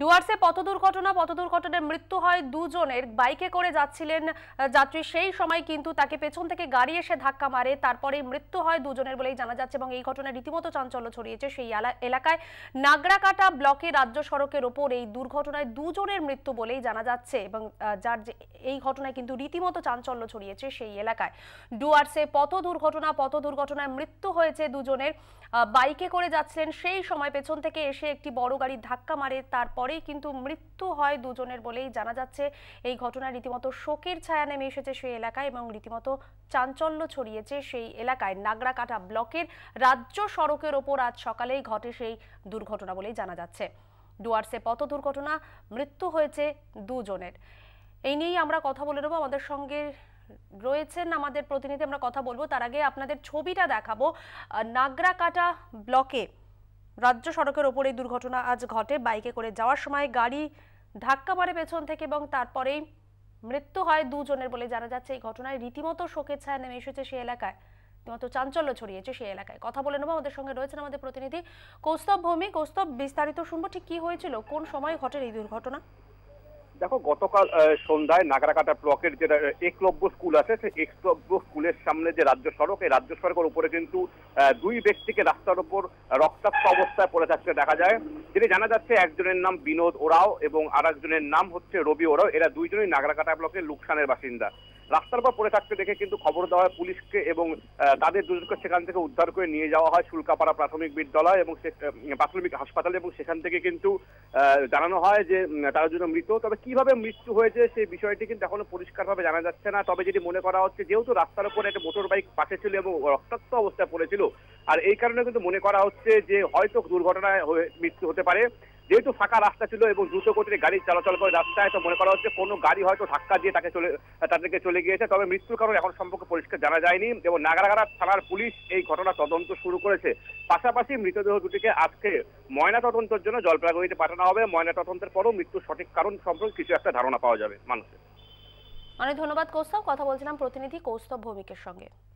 ডুয়ার্সে পথ দুর্ঘটনা পথ দুর্ঘটনায় মৃত্যু হয় দুজনের বাইকে করে যাচ্ছিলেন যাত্রী সেই সময় কিন্তু তাকে পেছন থেকে গাড়ি এসে ধাক্কা মারে তারপরে মৃত্যু হয় দুজনের বলেই জানা যাচ্ছে এবং এই ঘটনায় রীতিমতো চাঞ্চল্য ছড়িয়েছে সেই এলাকায় নাগরাকাটা ব্লকে রাজ্য সড়কের ওপর এই দুর্ঘটনায় দুজনের মৃত্যু বলেই জানা যাচ্ছে এবং যার এই ঘটনায় কিন্তু রীতিমতো চাঞ্চল্য ছড়িয়েছে সেই এলাকায় ডুয়ার্সে পথ দুর্ঘটনা পথ দুর্ঘটনায় মৃত্যু হয়েছে দুজনের বাইকে করে যাচ্ছিলেন সেই সময় পেছন থেকে এসে একটি বড় গাড়ি ধাক্কা মারে তারপর পরেই কিন্তু মৃত্যু হয় দুজনের বলেই জানা যাচ্ছে এই ঘটনা রীতিমতো শোকের ছায়া নেমে এসেছে সেই এলাকায় এবং রীতিমতো চাঞ্চল্য ছড়িয়েছে সেই এলাকায় কাটা ব্লকের রাজ্য সড়কের ওপর আজ সকালেই ঘটে সেই দুর্ঘটনা বলেই জানা যাচ্ছে ডুয়ার্সে পথ দুর্ঘটনা মৃত্যু হয়েছে দুজনের এই নিয়েই আমরা কথা বলে নেবো আমাদের সঙ্গে রয়েছেন আমাদের প্রতিনিধি আমরা কথা বলবো তার আগে আপনাদের ছবিটা দেখাবো কাটা ব্লকে রাজ্য সড়কের ওপর এই দুর্ঘটনা আজ ঘটে বাইকে করে যাওয়ার সময় গাড়ি ধাক্কা মারে পেছন থেকে এবং তারপরেই মৃত্যু হয় দুজনের বলে জানা যাচ্ছে এই ঘটনায় রীতিমতো শোকের ছায়া নেমে এসেছে সেই এলাকায় রীতিমতো চাঞ্চল্য ছড়িয়েছে সেই এলাকায় কথা বলে নেবো আমাদের সঙ্গে রয়েছেন আমাদের প্রতিনিধি কৌস্তব ভৌমিক কৌস্তব বিস্তারিত শুনবো ঠিক কি হয়েছিল কোন সময় ঘটে এই দুর্ঘটনা দেখো গতকাল সন্ধ্যায় নাগরাকাটা ব্লকের যেটা একলব্য স্কুল আছে সেই একলব্য স্কুলের সামনে যে রাজ্য সড়ক এই রাজ্য সড়কের উপরে কিন্তু দুই ব্যক্তিকে রাস্তার উপর রক্তাক্ত অবস্থায় পড়ে থাকতে দেখা যায় যেটি জানা যাচ্ছে একজনের নাম বিনোদ ওরাও এবং আর নাম হচ্ছে রবি ওরাও এরা দুইজনই নাগরাকাটা ব্লকের লুকসানের বাসিন্দা রাস্তার পর পড়ে থাকতে দেখে কিন্তু খবর দেওয়া হয় পুলিশকে এবং তাদের দুজনকে সেখান থেকে উদ্ধার করে নিয়ে যাওয়া হয় শুল্কাপাড়া প্রাথমিক বিদ্যালয় এবং প্রাথমিক হাসপাতালে এবং সেখান থেকে কিন্তু জানানো হয় যে তারা জন্য মৃত তবে কিভাবে মৃত্যু হয়েছে সেই বিষয়টি কিন্তু এখনো পরিষ্কারভাবে জানা যাচ্ছে না তবে যেটি মনে করা হচ্ছে যেহেতু রাস্তার উপর একটা মোটর বাইক পাশে ছিল এবং রক্তাক্ত অবস্থায় পড়েছিল আর এই কারণে কিন্তু মনে করা হচ্ছে যে হয়তো দুর্ঘটনায় মৃত্যু হতে পারে যেহেতু ফাঁকা রাস্তা ছিল এবং দ্রুত গতিতে গাড়ি চলাচল করে রাস্তায় তো মনে করা হচ্ছে কোনো গাড়ি হয়তো ধাক্কা দিয়ে তাকে চলে তাদেরকে চলে গিয়েছে তবে মৃত্যুর কারণ এখন সম্পর্কে পরিষ্কার জানা যায়নি এবং নাগারাগাড়া থানার পুলিশ এই ঘটনা তদন্ত শুরু করেছে পাশাপাশি মৃতদেহ দুটিকে আজকে ময়না তদন্তের জন্য জলপাইগুড়িতে পাঠানো হবে ময়না তদন্তের পরও মৃত্যুর সঠিক কারণ সম্পর্কে কিছু একটা ধারণা পাওয়া যাবে মানুষের অনেক ধন্যবাদ কৌস্তব কথা বলছিলাম প্রতিনিধি কৌস্তব ভৌমিকের সঙ্গে